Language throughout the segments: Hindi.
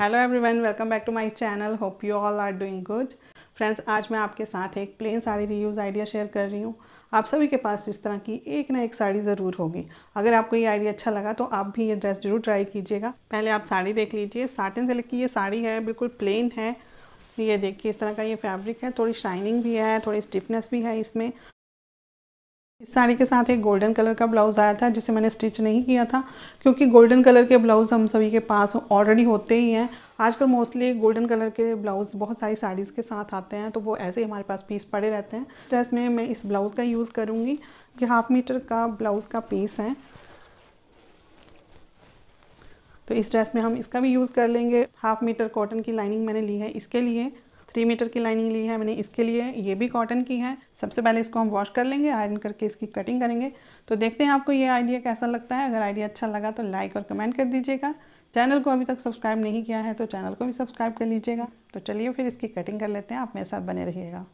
hello everyone welcome back to my channel hope you all are doing good friends आज मैं आपके साथ एक plain sari reuse idea share कर रही हूँ आप सभी के पास इस तरह की एक ना एक साड़ी ज़रूर होगी अगर आपको ये आइडिया अच्छा लगा तो आप भी ये ड्रेस जरूर ट्राई कीजिएगा पहले आप साड़ी देख लीजिए साटिन सिल्क की ये साड़ी है बिल्कुल प्लेन है ये देखिए इस तरह का ये फैब्रिक है थोड़ी शाइनिंग भी है थोड़ी स्टिफनेस भी है इसमें इस साड़ी के साथ एक गोल्डन कलर का ब्लाउज़ आया था जिसे मैंने स्टिच नहीं किया था क्योंकि गोल्डन कलर के ब्लाउज़ हम सभी के पास ऑलरेडी होते ही हैं आजकल मोस्टली गोल्डन कलर के ब्लाउज़ बहुत सारी साड़ीज़ के साथ आते हैं तो वो ऐसे ही हमारे पास पीस पड़े रहते हैं ड्रेस में मैं इस ब्लाउज़ का यूज़ करूँगी ये हाफ मीटर का ब्लाउज़ का पीस है तो इस ड्रेस में हम इसका भी यूज़ कर लेंगे हाफ मीटर कॉटन की लाइनिंग मैंने ली है इसके लिए थ्री मीटर की लाइनिंग ली है मैंने इसके लिए ये भी कॉटन की है सबसे पहले इसको हम वॉश कर लेंगे आयरन करके इसकी कटिंग करेंगे तो देखते हैं आपको ये आइडिया कैसा लगता है अगर आइडिया अच्छा लगा तो लाइक और कमेंट कर दीजिएगा चैनल को अभी तक सब्सक्राइब नहीं किया है तो चैनल को भी सब्सक्राइब कर लीजिएगा तो चलिए फिर इसकी कटिंग कर लेते हैं आप मेरे साथ बने रहिएगा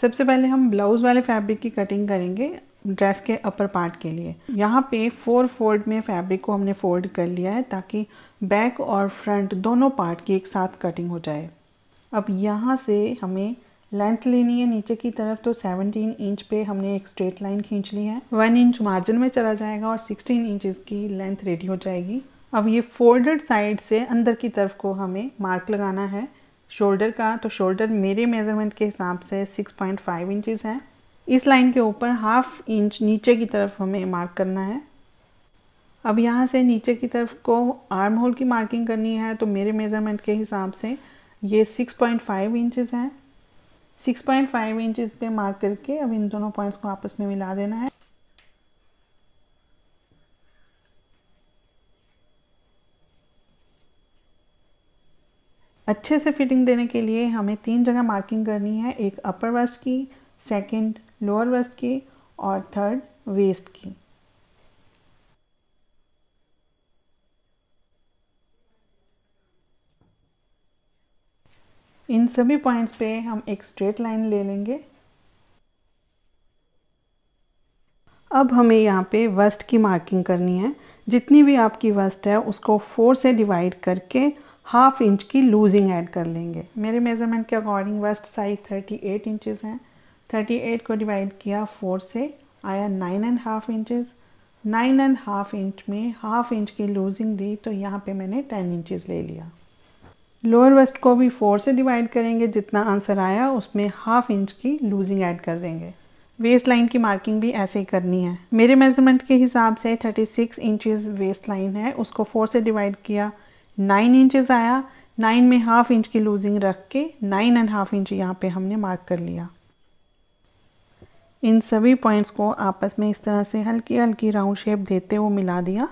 सबसे पहले हम ब्लाउज़ वाले फैब्रिक की कटिंग करेंगे ड्रेस के अपर पार्ट के लिए यहाँ पे फोर फोल्ड में फैब्रिक को हमने फोल्ड कर लिया है ताकि बैक और फ्रंट दोनों पार्ट की एक साथ कटिंग हो जाए अब यहाँ से हमें लेंथ लेनी है नीचे की तरफ तो 17 इंच पे हमने एक स्ट्रेट लाइन खींच ली है 1 इंच मार्जिन में चला जाएगा और 16 इंच की लेंथ रेडी हो जाएगी अब ये फोल्डेड साइड से अंदर की तरफ को हमें मार्क लगाना है शोल्डर का तो शोल्डर मेरे मेज़रमेंट के हिसाब से 6.5 इंचज़ है इस लाइन के ऊपर हाफ इंच नीचे की तरफ हमें मार्क करना है अब यहाँ से नीचे की तरफ को आर्म होल की मार्किंग करनी है तो मेरे मेज़रमेंट के हिसाब से ये 6.5 पॉइंट इंचज़ हैं 6.5 पॉइंट इंचज़ पे मार्क करके अब इन दोनों पॉइंट्स को आपस में मिला देना है अच्छे से फिटिंग देने के लिए हमें तीन जगह मार्किंग करनी है एक अपर वेस्ट की सेकंड लोअर वेस्ट की और थर्ड वेस्ट की इन सभी पॉइंट्स पे हम एक स्ट्रेट लाइन ले लेंगे अब हमें यहाँ पे वस्ट की मार्किंग करनी है जितनी भी आपकी वस्ट है उसको फोर से डिवाइड करके हाफ इंच की लूजिंग ऐड कर लेंगे मेरे मेज़रमेंट के according waist size 38 eight inches हैं 38 को डिवाइड किया फोर से आया nine and half inches nine and half inch में हाफ इंच की लूजिंग दी तो यहाँ पे मैंने टेन इंचज़ ले लिया लोअर वेस्ट को भी फोर से डिवाइड करेंगे जितना आंसर आया उसमें हाफ इंच की लूजिंग ऐड कर देंगे वेस्ट लाइन की मार्किंग भी ऐसे ही करनी है मेरे मेजरमेंट के हिसाब से 36 सिक्स इंचज़ वेस्ट लाइन है उसको फोर से डिवाइड किया नाइन इंचज़ आया नाइन में हाफ इंच की लूजिंग रख के नाइन एंड हाफ इंच यहाँ पे हमने मार्क कर लिया इन सभी पॉइंट्स को आपस में इस तरह से हल्की हल्की राउंड शेप देते हुए मिला दिया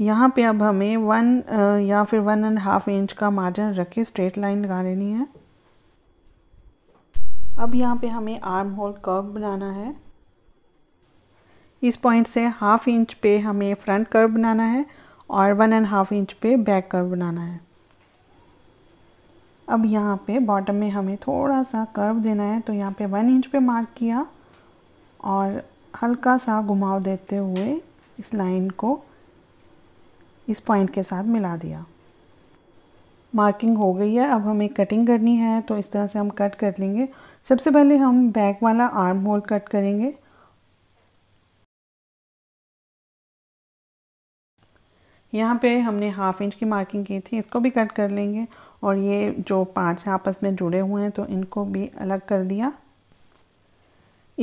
यहाँ पे अब हमें वन या फिर वन एंड हाफ इंच का मार्जिन रख के स्ट्रेट लाइन लगा लेनी है अब यहाँ पे हमें आर्म होल कर्व बनाना है इस पॉइंट से हाफ इंच पे हमें फ्रंट कर्व बनाना है और वन एंड हाफ इंच पे बैक कर्व बनाना है अब यहाँ पे बॉटम में हमें थोड़ा सा कर्व देना है तो यहाँ पे वन इंच पे मार्क किया और हल्का सा घुमाव देते हुए इस लाइन को इस पॉइंट के साथ मिला दिया मार्किंग हो गई है अब हमें कटिंग करनी है तो इस तरह से हम कट कर लेंगे सबसे पहले हम बैक वाला आर्म होल कट करेंगे यहाँ पे हमने हाफ इंच की मार्किंग की थी इसको भी कट कर लेंगे और ये जो पार्ट्स हैं आपस में जुड़े हुए हैं तो इनको भी अलग कर दिया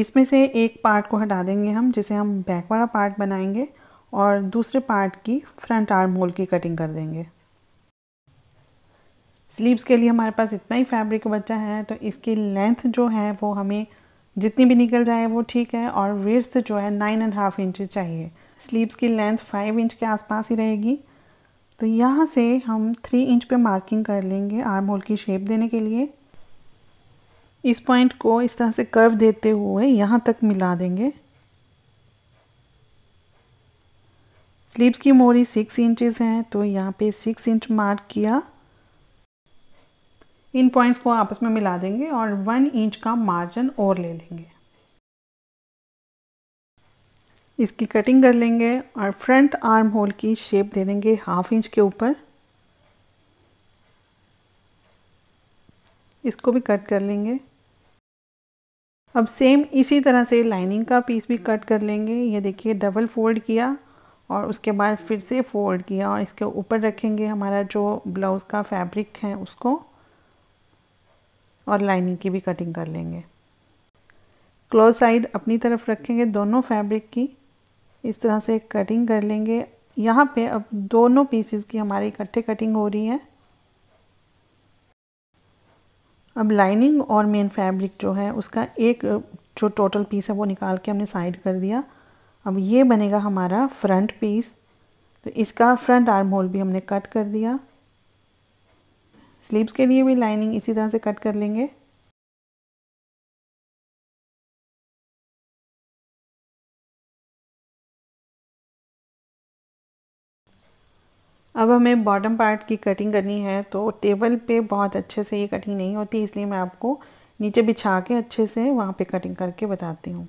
इसमें से एक पार्ट को हटा देंगे हम जिसे हम बैक वाला पार्ट बनाएंगे और दूसरे पार्ट की फ्रंट आर्म होल की कटिंग कर देंगे स्लीव्स के लिए हमारे पास इतना ही फैब्रिक बचा है तो इसकी लेंथ जो है वो हमें जितनी भी निकल जाए वो ठीक है और वेस्थ जो है नाइन एंड हाफ इंच चाहिए स्लीव्स की लेंथ फाइव इंच के आसपास ही रहेगी तो यहाँ से हम थ्री इंच पे मार्किंग कर लेंगे आर्म होल की शेप देने के लिए इस पॉइंट को इस तरह से कर्व देते हुए यहाँ तक मिला देंगे स्लीव्स की मोरी सिक्स इंचेस हैं तो यहाँ पे सिक्स इंच मार्क किया इन पॉइंट्स को आपस में मिला देंगे और वन इंच का मार्जिन और ले लेंगे इसकी कटिंग कर लेंगे और फ्रंट आर्म होल की शेप दे देंगे हाफ इंच के ऊपर इसको भी कट कर लेंगे अब सेम इसी तरह से लाइनिंग का पीस भी कट कर लेंगे ये देखिए डबल फोल्ड किया और उसके बाद फिर से फोल्ड किया और इसके ऊपर रखेंगे हमारा जो ब्लाउज़ का फैब्रिक है उसको और लाइनिंग की भी कटिंग कर लेंगे क्लोज साइड अपनी तरफ रखेंगे दोनों फैब्रिक की इस तरह से कटिंग कर लेंगे यहाँ पे अब दोनों पीसेस की हमारी इकट्ठे कटिंग हो रही है अब लाइनिंग और मेन फैब्रिक जो है उसका एक जो टोटल पीस है वो निकाल के हमने साइड कर दिया अब ये बनेगा हमारा फ्रंट पीस तो इसका फ्रंट आर्म होल भी हमने कट कर दिया स्लीव्स के लिए भी लाइनिंग इसी तरह से कट कर लेंगे अब हमें बॉटम पार्ट की कटिंग करनी है तो टेबल पे बहुत अच्छे से ये कटिंग नहीं होती इसलिए मैं आपको नीचे बिछा के अच्छे से वहाँ पे कटिंग करके बताती हूँ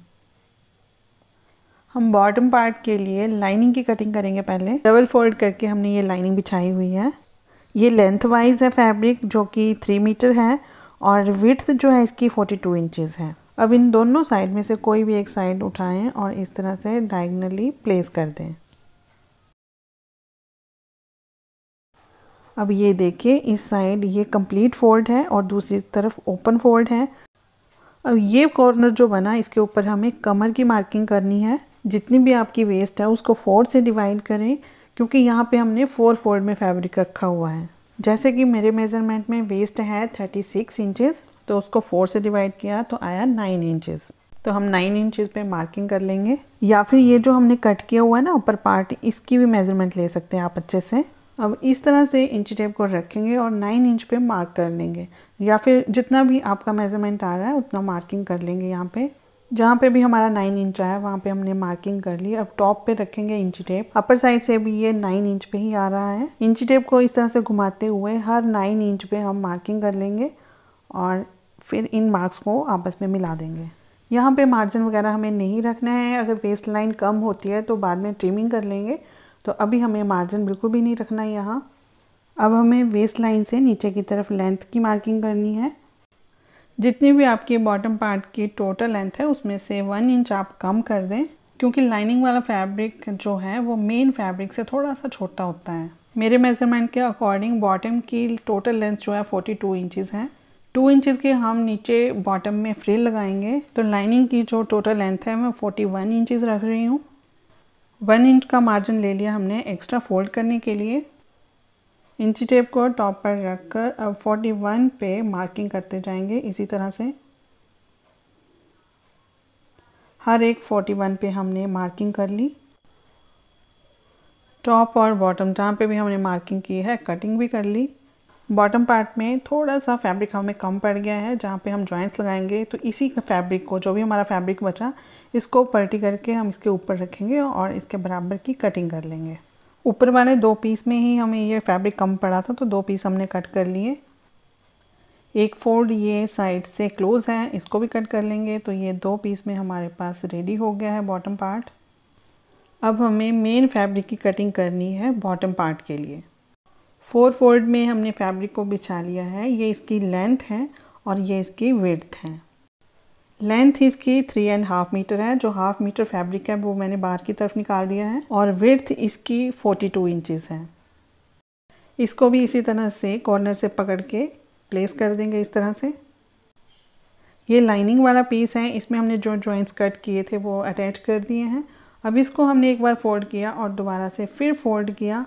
हम बॉटम पार्ट के लिए लाइनिंग की कटिंग करेंगे पहले डबल फोल्ड करके हमने ये लाइनिंग बिछाई हुई है ये लेंथ वाइज है फैब्रिक जो कि थ्री मीटर है और विथ जो है इसकी फोर्टी टू इंचज़ है अब इन दोनों साइड में से कोई भी एक साइड उठाएं और इस तरह से डायगनली प्लेस कर दें अब ये देखिए इस साइड ये कंप्लीट फोल्ड है और दूसरी तरफ ओपन फोल्ड है अब ये कॉर्नर जो बना इसके ऊपर हमें कमर की मार्किंग करनी है जितनी भी आपकी वेस्ट है उसको फोर से डिवाइड करें क्योंकि यहाँ पे हमने फोर फोल्ड में फैब्रिक रखा हुआ है जैसे कि मेरे मेज़रमेंट में वेस्ट है थर्टी सिक्स इंचज़ तो उसको फोर से डिवाइड किया तो आया नाइन इंचज़ तो हम नाइन इंचज़ पे मार्किंग कर लेंगे या फिर ये जो हमने कट किया हुआ है ना ऊपर पार्ट इसकी भी मेज़रमेंट ले सकते हैं आप अच्छे से अब इस तरह से इंची टेप को रखेंगे और नाइन इंच पे मार्क कर लेंगे या फिर जितना भी आपका मेज़रमेंट आ रहा है उतना मार्किंग कर लेंगे यहाँ पे जहाँ पे भी हमारा नाइन इंच आया वहाँ पे हमने मार्किंग कर ली अब टॉप पे रखेंगे इंची टेप अपर साइड से भी ये नाइन इंच पे ही आ रहा है इंची टेप को इस तरह से घुमाते हुए हर नाइन इंच पे हम मार्किंग कर लेंगे और फिर इन मार्क्स को आपस में मिला देंगे यहाँ पे मार्जिन वगैरह हमें नहीं रखना है अगर वेस्ट लाइन कम होती है तो बाद में ट्रिमिंग कर लेंगे तो अभी हमें मार्जिन बिल्कुल भी नहीं रखना है यहाँ अब हमें वेस्ट लाइन से नीचे की तरफ लेंथ की मार्किंग करनी है जितनी भी आपकी बॉटम पार्ट की टोटल लेंथ है उसमें से वन इंच आप कम कर दें क्योंकि लाइनिंग वाला फैब्रिक जो है वो मेन फैब्रिक से थोड़ा सा छोटा होता है मेरे मेज़रमेंट के अकॉर्डिंग बॉटम की टोटल लेंथ जो है 42 टू इंचज़ है टू इंचज़ के हम नीचे बॉटम में फ्रिल लगाएंगे तो लाइनिंग की जो टोटल लेंथ है मैं 41 वन इंचज़ रख रही हूँ वन इंच का मार्जिन ले लिया हमने एक्स्ट्रा फोल्ड करने के लिए इंची टेप को टॉप पर रखकर अब 41 पे मार्किंग करते जाएंगे इसी तरह से हर एक 41 पे हमने मार्किंग कर ली टॉप और बॉटम जहाँ पे भी हमने मार्किंग की है कटिंग भी कर ली बॉटम पार्ट में थोड़ा सा फैब्रिक हमें कम पड़ गया है जहाँ पे हम जॉइंट्स लगाएंगे तो इसी फैब्रिक को जो भी हमारा फैब्रिक बचा इसको पलटी करके हम इसके ऊपर रखेंगे और इसके बराबर की कटिंग कर लेंगे ऊपर वाले दो पीस में ही हमें ये फैब्रिक कम पड़ा था तो दो पीस हमने कट कर लिए एक फोल्ड ये साइड से क्लोज़ है इसको भी कट कर लेंगे तो ये दो पीस में हमारे पास रेडी हो गया है बॉटम पार्ट अब हमें मेन फैब्रिक की कटिंग करनी है बॉटम पार्ट के लिए फोर फोल्ड में हमने फैब्रिक को बिछा लिया है ये इसकी लेंथ है और ये इसकी विड्थ है लेंथ इसकी थ्री एंड हाफ मीटर है जो हाफ मीटर फैब्रिक है वो मैंने बाहर की तरफ निकाल दिया है और विर्थ इसकी फोर्टी टू इंचज़ है इसको भी इसी तरह से कॉर्नर से पकड़ के प्लेस कर देंगे इस तरह से ये लाइनिंग वाला पीस है इसमें हमने जो जॉइंट्स कट किए थे वो अटैच कर दिए हैं अब इसको हमने एक बार फोल्ड किया और दोबारा से फिर फोल्ड किया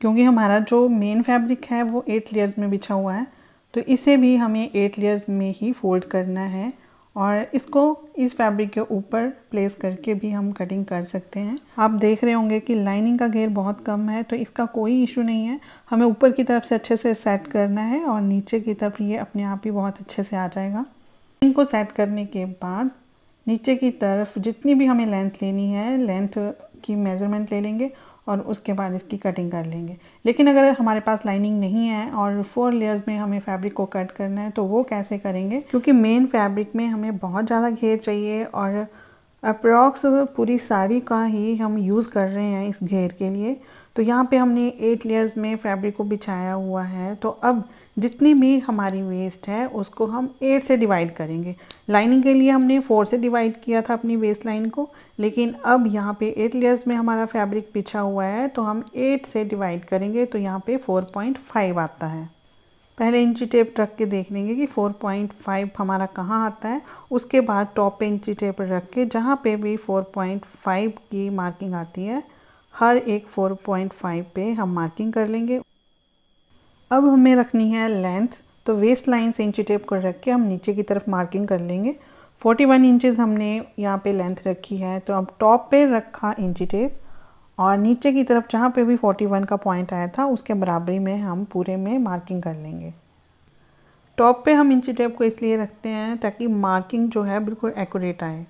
क्योंकि हमारा जो मेन फैब्रिक है वो एट लेयर्स में बिछा हुआ है तो इसे भी हमें एट लेयर्स में ही फोल्ड करना है और इसको इस फैब्रिक के ऊपर प्लेस करके भी हम कटिंग कर सकते हैं आप देख रहे होंगे कि लाइनिंग का घेर बहुत कम है तो इसका कोई इशू नहीं है हमें ऊपर की तरफ से अच्छे से सेट करना है और नीचे की तरफ ये अपने आप ही बहुत अच्छे से आ जाएगा इनको सेट करने के बाद नीचे की तरफ जितनी भी हमें लेंथ लेनी है लेंथ की मेज़रमेंट ले लेंगे और उसके बाद इसकी कटिंग कर लेंगे लेकिन अगर हमारे पास लाइनिंग नहीं है और फोर लेयर्स में हमें फैब्रिक को कट करना है तो वो कैसे करेंगे क्योंकि मेन फैब्रिक में हमें बहुत ज़्यादा घेर चाहिए और अप्रॉक्स पूरी साड़ी का ही हम यूज़ कर रहे हैं इस घेर के लिए तो यहाँ पे हमने एट लेयर्स में फैब्रिक को बिछाया हुआ है तो अब जितनी भी हमारी वेस्ट है उसको हम एट से डिवाइड करेंगे लाइनिंग के लिए हमने फोर से डिवाइड किया था अपनी वेस्ट लाइन को लेकिन अब यहाँ पे एट लेयर्स में हमारा फैब्रिक पीछा हुआ है तो हम एट से डिवाइड करेंगे तो यहाँ पे फोर पॉइंट फाइव आता है पहले इंची टेप रख के देख लेंगे कि फोर पॉइंट फाइव हमारा कहाँ आता है उसके बाद टॉप पे इंची टेप रख के जहाँ पर भी फाइव की मार्किंग आती है हर एक फाइव पर हम मार्किंग कर लेंगे अब हमें रखनी है लेंथ तो वेस्ट लाइन से इंची टेप कर रख के हम नीचे की तरफ मार्किंग कर लेंगे 41 वन इंचज़ हमने यहाँ पे लेंथ रखी है तो अब टॉप पे रखा इंची टेप और नीचे की तरफ जहाँ पे भी 41 का पॉइंट आया था उसके बराबरी में हम पूरे में मार्किंग कर लेंगे टॉप पे हम इंची टेप को इसलिए रखते हैं ताकि मार्किंग जो है बिल्कुल एकूरेट आए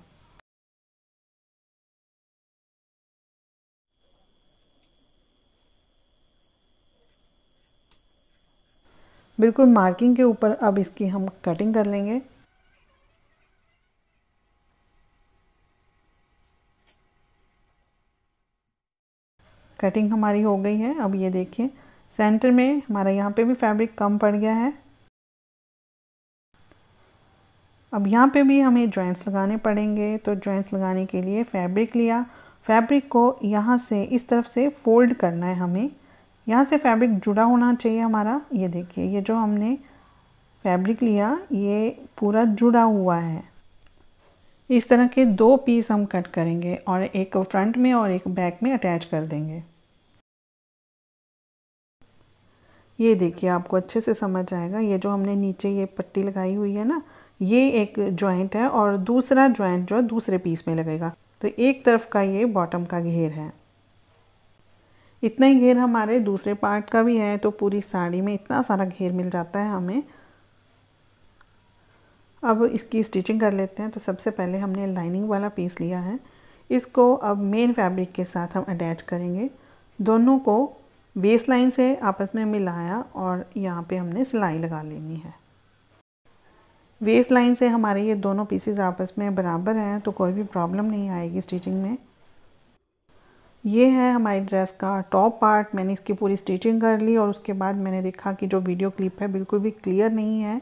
बिल्कुल मार्किंग के ऊपर अब इसकी हम कटिंग कर लेंगे कटिंग हमारी हो गई है अब ये देखिए सेंटर में हमारा यहाँ पे भी फैब्रिक कम पड़ गया है अब यहाँ पे भी हमें जॉइंट्स लगाने पड़ेंगे तो जॉइंट्स लगाने के लिए फैब्रिक लिया फैब्रिक को यहाँ से इस तरफ से फोल्ड करना है हमें यहाँ से फैब्रिक जुड़ा होना चाहिए हमारा ये देखिए ये जो हमने फैब्रिक लिया ये पूरा जुड़ा हुआ है इस तरह के दो पीस हम कट करेंगे और एक फ्रंट में और एक बैक में अटैच कर देंगे ये देखिए आपको अच्छे से समझ आएगा ये जो हमने नीचे ये पट्टी लगाई हुई है ना ये एक जॉइंट है और दूसरा जॉइंट जो है दूसरे पीस में लगेगा तो एक तरफ का ये बॉटम का घेर है इतना ही घेर हमारे दूसरे पार्ट का भी है तो पूरी साड़ी में इतना सारा घेर मिल जाता है हमें अब इसकी स्टिचिंग कर लेते हैं तो सबसे पहले हमने लाइनिंग वाला पीस लिया है इसको अब मेन फैब्रिक के साथ हम अटैच करेंगे दोनों को बेस लाइन से आपस में मिलाया और यहाँ पे हमने सिलाई लगा लेनी है वेस्ट लाइन से हमारे ये दोनों पीसेज आपस में बराबर हैं तो कोई भी प्रॉब्लम नहीं आएगी स्टिचिंग में ये है हमारी ड्रेस का टॉप पार्ट मैंने इसकी पूरी स्टिचिंग कर ली और उसके बाद मैंने देखा कि जो वीडियो क्लिप है बिल्कुल भी क्लियर नहीं है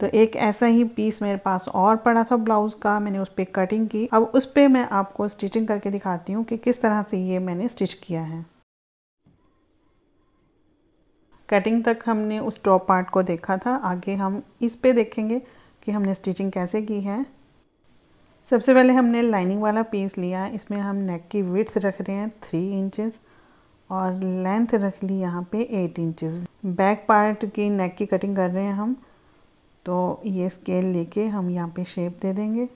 तो एक ऐसा ही पीस मेरे पास और पड़ा था ब्लाउज़ का मैंने उस पर कटिंग की अब उस पर मैं आपको स्टिचिंग करके दिखाती हूँ कि किस तरह से ये मैंने स्टिच किया है कटिंग तक हमने उस टॉप पार्ट को देखा था आगे हम इस पर देखेंगे कि हमने स्टिचिंग कैसे की है सबसे पहले हमने लाइनिंग वाला पीस लिया इसमें हम नेक की विड्थ रख रहे हैं थ्री इंचेस और लेंथ रख ली यहाँ पे एट इंचेस बैक पार्ट की नेक की कटिंग कर रहे हैं हम तो ये स्केल लेके हम यहाँ पे शेप दे देंगे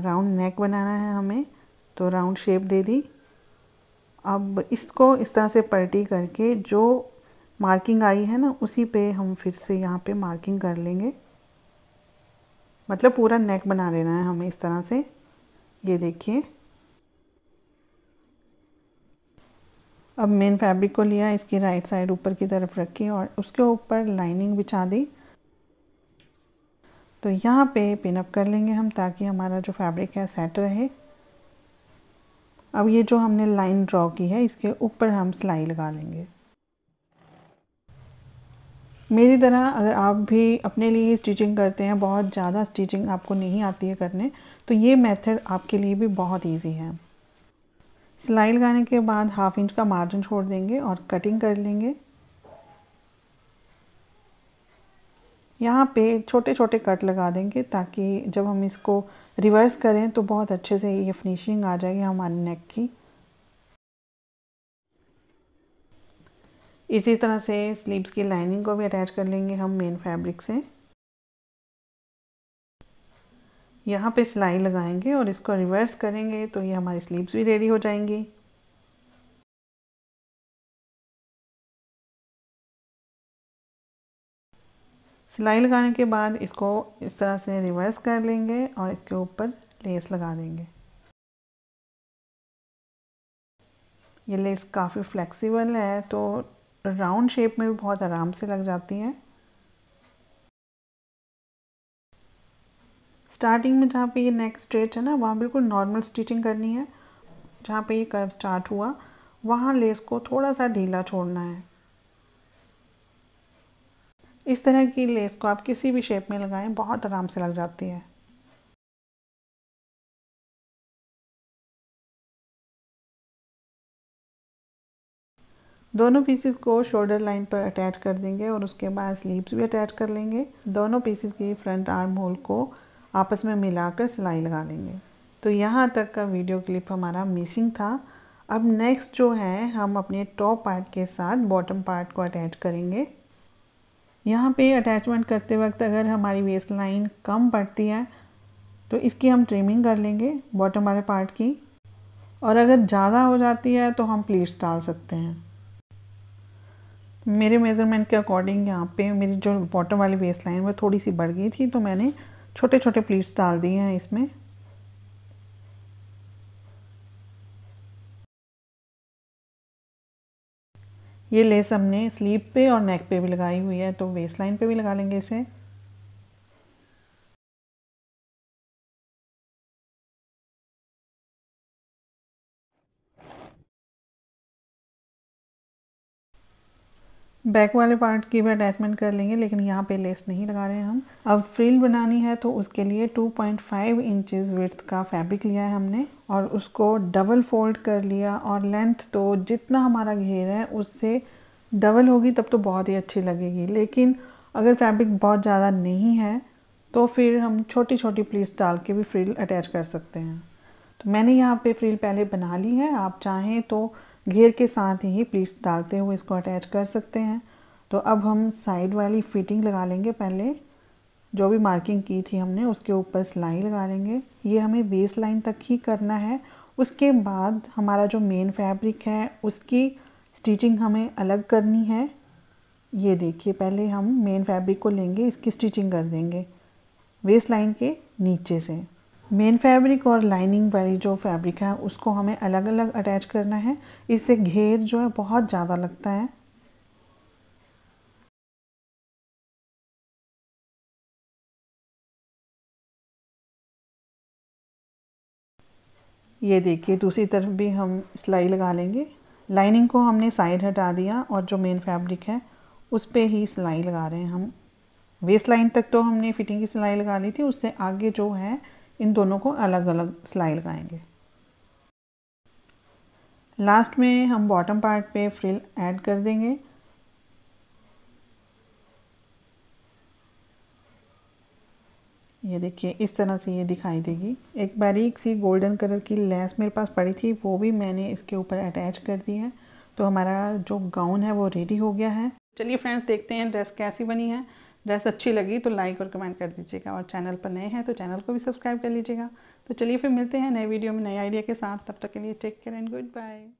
राउंड नेक बनाना है हमें तो राउंड शेप दे दी अब इसको इस तरह से पलटी करके जो मार्किंग आई है ना उसी पे हम फिर से यहाँ पे मार्किंग कर लेंगे मतलब पूरा नेक बना लेना है हमें इस तरह से ये देखिए अब मेन फैब्रिक को लिया इसकी राइट साइड ऊपर की तरफ रखी और उसके ऊपर लाइनिंग बिछा दी तो यहाँ पे पिनअप कर लेंगे हम ताकि हमारा जो फैब्रिक है सेट रहे अब ये जो हमने लाइन ड्रॉ की है इसके ऊपर हम सिलाई लगा लेंगे मेरी तरह अगर आप भी अपने लिए स्टिचिंग करते हैं बहुत ज़्यादा स्टिचिंग आपको नहीं आती है करने तो ये मेथड आपके लिए भी बहुत इजी है सिलाई लगाने के बाद हाफ इंच का मार्जिन छोड़ देंगे और कटिंग कर लेंगे यहाँ पे छोटे छोटे कट लगा देंगे ताकि जब हम इसको रिवर्स करें तो बहुत अच्छे से ये फिनिशिंग आ जाएगी हमारे नेक की इसी तरह से स्लीव्स की लाइनिंग को भी अटैच कर लेंगे हम मेन फैब्रिक से यहाँ पे सिलाई लगाएंगे और इसको रिवर्स करेंगे तो ये हमारी स्लीव्स भी रेडी हो जाएंगी सिलाई लगाने के बाद इसको इस तरह से रिवर्स कर लेंगे और इसके ऊपर लेस लगा देंगे ये लेस काफ़ी फ्लेक्सिबल है तो राउंड शेप में भी बहुत आराम से लग जाती हैं स्टार्टिंग में जहाँ पे ये नेक स्ट्रेच है ना वहाँ बिल्कुल नॉर्मल स्टिचिंग करनी है जहाँ पे ये कर्व स्टार्ट हुआ वहाँ लेस को थोड़ा सा ढीला छोड़ना है इस तरह की लेस को आप किसी भी शेप में लगाएं बहुत आराम से लग जाती है दोनों पीसेस को शोल्डर लाइन पर अटैच कर देंगे और उसके बाद स्लीव्स भी अटैच कर लेंगे दोनों पीसेस की फ्रंट आर्म होल को आपस में मिलाकर सिलाई लगा लेंगे तो यहाँ तक का वीडियो क्लिप हमारा मिसिंग था अब नेक्स्ट जो है हम अपने टॉप पार्ट के साथ बॉटम पार्ट को अटैच करेंगे यहाँ पे अटैचमेंट करते वक्त अगर हमारी वेस्ट लाइन कम पड़ती है तो इसकी हम ट्रिमिंग कर लेंगे बॉटम वाले पार्ट की और अगर ज़्यादा हो जाती है तो हम प्लेट्स डाल सकते हैं मेरे मेज़रमेंट के अकॉर्डिंग यहाँ पे मेरी जो वाटर वाली वेस्ट लाइन वह थोड़ी सी बढ़ गई थी तो मैंने छोटे छोटे प्लीट्स डाल दिए हैं इसमें ये लेस हमने स्लीव पे और नेक पे भी लगाई हुई है तो वेस्ट लाइन पर भी लगा लेंगे इसे बैक वाले पार्ट की भी अटैचमेंट कर लेंगे लेकिन यहाँ पे लेस नहीं लगा रहे हैं हम अब फ्रिल बनानी है तो उसके लिए 2.5 इंचेस विड्थ का फैब्रिक लिया है हमने और उसको डबल फोल्ड कर लिया और लेंथ तो जितना हमारा घेर है उससे डबल होगी तब तो बहुत ही अच्छी लगेगी लेकिन अगर फैब्रिक बहुत ज़्यादा नहीं है तो फिर हम छोटी छोटी प्लीस डाल के भी फ्रिल अटैच कर सकते हैं तो मैंने यहाँ पे फ्रिल पहले बना ली है आप चाहें तो घेर के साथ ही प्लीट्स डालते हुए इसको अटैच कर सकते हैं तो अब हम साइड वाली फिटिंग लगा लेंगे पहले जो भी मार्किंग की थी हमने उसके ऊपर सिलाई लगा लेंगे ये हमें बेस लाइन तक ही करना है उसके बाद हमारा जो मेन फैब्रिक है उसकी स्टिचिंग हमें अलग करनी है ये देखिए पहले हम मेन फैब्रिक को लेंगे इसकी स्टिचिंग कर देंगे वेस्ट लाइन के नीचे से मेन फैब्रिक और लाइनिंग वाली जो फैब्रिक है उसको हमें अलग अलग अटैच करना है इससे घेर जो है बहुत ज़्यादा लगता है ये देखिए दूसरी तरफ भी हम सिलाई लगा लेंगे लाइनिंग को हमने साइड हटा दिया और जो मेन फैब्रिक है उस पर ही सिलाई लगा रहे हैं हम वेस्ट लाइन तक तो हमने फिटिंग की सिलाई लगा ली थी उससे आगे जो है इन दोनों को अलग अलग सिलाई लगाएंगे लास्ट में हम बॉटम पार्ट पे फ्रिल ऐड कर देंगे ये देखिए इस तरह से ये दिखाई देगी एक बारीक सी गोल्डन कलर की लेस मेरे पास पड़ी थी वो भी मैंने इसके ऊपर अटैच कर दी है तो हमारा जो गाउन है वो रेडी हो गया है चलिए फ्रेंड्स देखते हैं ड्रेस कैसी बनी है ड्रेस अच्छी लगी तो लाइक और कमेंट कर दीजिएगा और चैनल पर नए हैं तो चैनल को भी सब्सक्राइब कर लीजिएगा तो चलिए फिर मिलते हैं नए वीडियो में नए आइडिया के साथ तब तक के लिए take care and good bye